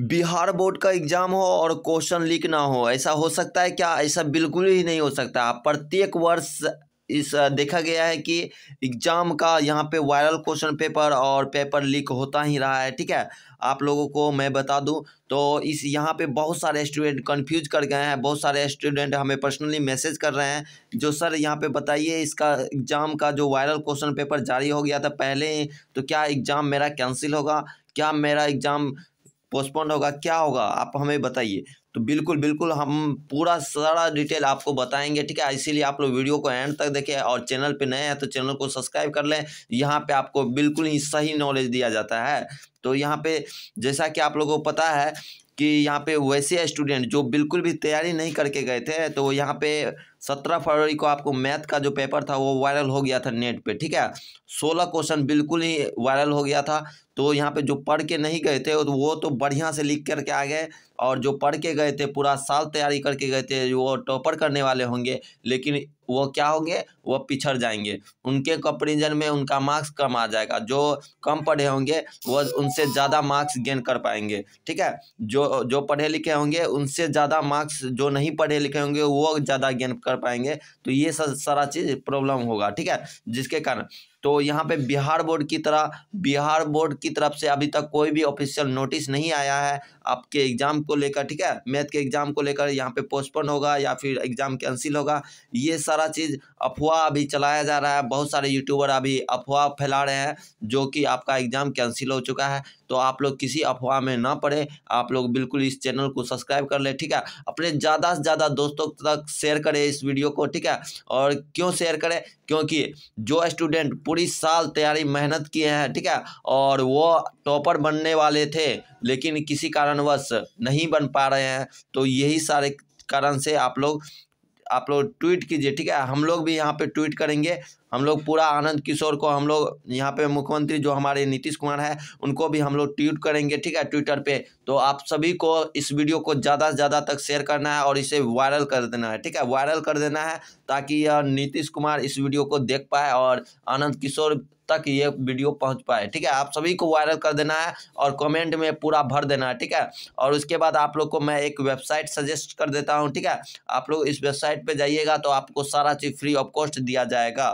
Bihar board का exam हो और क्वेश्चन लीक ना हो ऐसा हो सकता है क्या ऐसा बिल्कुल ही नहीं हो सकता प्रत्येक वर्ष इस देखा गया है कि एग्जाम का यहाँ पे वायरल क्वेश्चन पेपर और पेपर लीक होता ही रहा है ठीक है आप लोगों को मैं बता दूं तो इस यहाँ पे बहुत सारे स्टूडेंट कंफ्यूज कर गए हैं बहुत सारे स्टूडेंट हमें पर्सनली मैसेज कर रहे हैं जो सर यहाँ पे बताइए इसका एग्ज़ाम का जो वायरल क्वेश्चन पेपर जारी हो गया था पहले तो क्या एग्ज़ाम मेरा कैंसिल होगा क्या मेरा एग्ज़ाम पोस्टपोन होगा क्या होगा आप हमें बताइए तो बिल्कुल बिल्कुल हम पूरा सारा डिटेल आपको बताएंगे ठीक है इसीलिए आप लोग वीडियो को एंड तक देखें और चैनल पे नए हैं तो चैनल को सब्सक्राइब कर लें यहाँ पे आपको बिल्कुल ही सही नॉलेज दिया जाता है तो यहाँ पे जैसा कि आप लोगों को पता है कि यहाँ पे वैसे स्टूडेंट जो बिल्कुल भी तैयारी नहीं करके गए थे तो यहाँ पे सत्रह फरवरी को आपको मैथ का जो पेपर था वो वायरल हो गया था नेट पे ठीक है सोलह क्वेश्चन बिल्कुल ही वायरल हो गया था तो यहाँ पे जो पढ़ के नहीं गए थे तो वो तो बढ़िया से लिख करके आ गए और जो पढ़ के गए थे पूरा साल तैयारी करके गए थे वो टॉपर करने वाले होंगे लेकिन वो क्या होंगे वो पिछड़ जाएंगे उनके कंपेरिजन में उनका मार्क्स कम आ जाएगा जो कम पढ़े होंगे वो उनसे ज़्यादा मार्क्स गेन कर पाएंगे ठीक है जो जो पढ़े लिखे होंगे उनसे ज़्यादा मार्क्स जो नहीं पढ़े लिखे होंगे वो ज़्यादा गेन कर पाएंगे तो ये सारा चीज़ प्रॉब्लम होगा ठीक है जिसके कारण तो यहाँ पे बिहार बोर्ड की तरह बिहार बोर्ड की तरफ से अभी तक कोई भी ऑफिशियल नोटिस नहीं आया है आपके एग्ज़ाम को लेकर ठीक है मैथ के एग्ज़ाम को लेकर यहाँ पे पोस्टपोन होगा या फिर एग्ज़ाम कैंसिल होगा ये सारा चीज़ अफवाह अभी चलाया जा रहा है बहुत सारे यूट्यूबर अभी अफवाह फैला रहे हैं जो कि आपका एग्ज़ाम कैंसिल हो चुका है तो आप लोग किसी अफवाह में ना पड़े आप लोग बिल्कुल इस चैनल को सब्सक्राइब कर ले ठीक है अपने ज़्यादा से ज़्यादा दोस्तों तक शेयर करें इस वीडियो को ठीक है और क्यों शेयर करें क्योंकि जो स्टूडेंट पूरी साल तैयारी मेहनत किए हैं ठीक है और वो टॉपर बनने वाले थे लेकिन किसी कारणवश नहीं बन पा रहे हैं तो यही सारे कारण से आप लोग आप लोग ट्वीट कीजिए ठीक है हम लोग भी यहाँ पे ट्वीट करेंगे हम लोग पूरा आनंद किशोर को हम लोग यहाँ पे मुख्यमंत्री जो हमारे नीतीश कुमार है उनको भी हम लोग ट्वीट करेंगे ठीक है ट्विटर पे तो आप सभी को इस वीडियो को ज़्यादा से ज़्यादा तक शेयर करना है और इसे वायरल कर देना है ठीक है वायरल कर देना है ताकि यह नीतीश कुमार इस वीडियो को देख पाए और आनंद किशोर तक ये वीडियो पहुंच पाए ठीक है आप सभी को वायरल कर देना है और कमेंट में पूरा भर देना है ठीक है और उसके बाद आप लोग को मैं एक वेबसाइट सजेस्ट कर देता हूं ठीक है आप लोग इस वेबसाइट पे जाइएगा तो आपको सारा चीज़ फ्री ऑफ कॉस्ट दिया जाएगा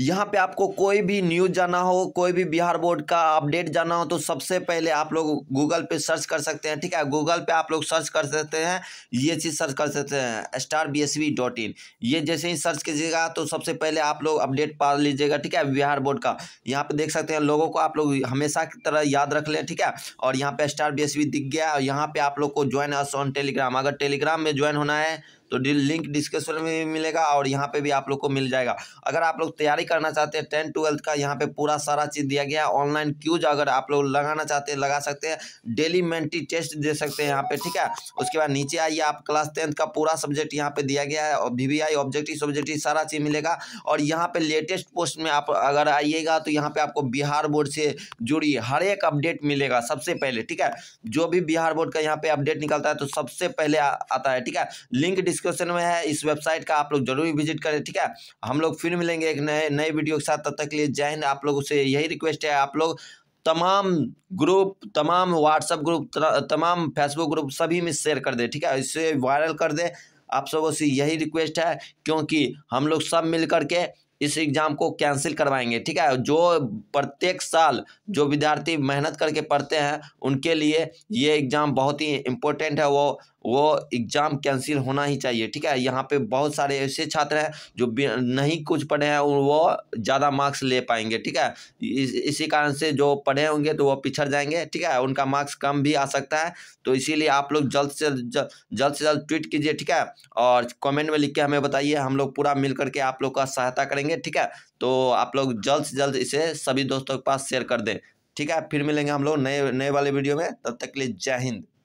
यहाँ पे आपको कोई भी न्यूज़ जाना हो कोई भी बिहार बोर्ड का अपडेट जाना हो तो सबसे पहले आप लोग गूगल पे सर्च कर सकते हैं ठीक है गूगल पे आप लोग सर्च कर सकते हैं ये चीज़ सर्च कर सकते हैं star B S V dot in ये जैसे ही सर्च कीजिएगा तो सबसे पहले आप लोग अपडेट पा लीजिएगा ठीक है बिहार बोर्ड का यहाँ पे देख सकते हैं लोगों को आप लोग हमेशा की तरह याद रख लें ठीक है और यहाँ पे स्टार बी एस वी दिख गया और यहाँ पे आप लोग को ज्वाइन अस ऑन टेलीग्राम अगर टेलीग्राम में ज्वाइन होना है तो लिंक डिस्क्रिप्शन में भी मिलेगा और यहाँ पे भी आप लोग को मिल जाएगा अगर आप लोग तैयारी करना चाहते हैं टेंथ ट्वेल्थ का यहाँ पे पूरा सारा चीज़ दिया गया है ऑनलाइन क्यूज अगर आप लोग लगाना चाहते हैं लगा सकते हैं डेली मेंटी टेस्ट दे सकते हैं यहाँ पे ठीक है उसके बाद नीचे आइए आप क्लास टेंथ का पूरा सब्जेक्ट यहाँ पे दिया गया है और V V I objective subjective सारा चीज़ मिलेगा और यहाँ पे लेटेस्ट पोस्ट में आप अगर आइएगा तो यहाँ पे आपको बिहार बोर्ड से जुड़ी हर एक अपडेट मिलेगा सबसे पहले ठीक है जो भी बिहार बोर्ड का यहाँ पे अपडेट निकलता है तो सबसे पहले आता है ठीक है लिंक डिस्क्रिप्शन में है इस वेबसाइट का आप लोग जरूर विजिट करें ठीक है हम लोग फिर मिलेंगे एक नए नए वीडियो के साथ तब तक के लिए जय हिंद आप लोगों से यही रिक्वेस्ट है आप लोग तमाम ग्रुप तमाम व्हाट्सअप ग्रुप तमाम फेसबुक ग्रुप सभी में शेयर कर दे ठीक है इसे वायरल कर दे आप सबों से यही रिक्वेस्ट है क्योंकि हम लोग सब मिल करके इस एग्ज़ाम को कैंसिल करवाएंगे ठीक है जो प्रत्येक साल जो विद्यार्थी मेहनत करके पढ़ते हैं उनके लिए ये एग्ज़ाम बहुत ही इम्पोर्टेंट है वो वो एग्ज़ाम कैंसिल होना ही चाहिए ठीक है यहाँ पे बहुत सारे ऐसे छात्र हैं जो नहीं कुछ पढ़े हैं वो ज़्यादा मार्क्स ले पाएंगे ठीक है इस, इसी कारण से जो पढ़े होंगे तो वो पिछड़ जाएंगे ठीक है उनका मार्क्स कम भी आ सकता है तो इसीलिए आप लोग जल्द से जल्द से जल्द ट्वीट कीजिए ठीक है और कमेंट में लिख के हमें बताइए हम लोग पूरा मिल करके आप लोग का सहायता करेंगे ठीक है तो आप लोग जल्द से जल्द इसे सभी दोस्तों के पास शेयर कर दें ठीक है फिर मिलेंगे हम लोग नए नए वाले वीडियो में तब तक के लिए जय हिंद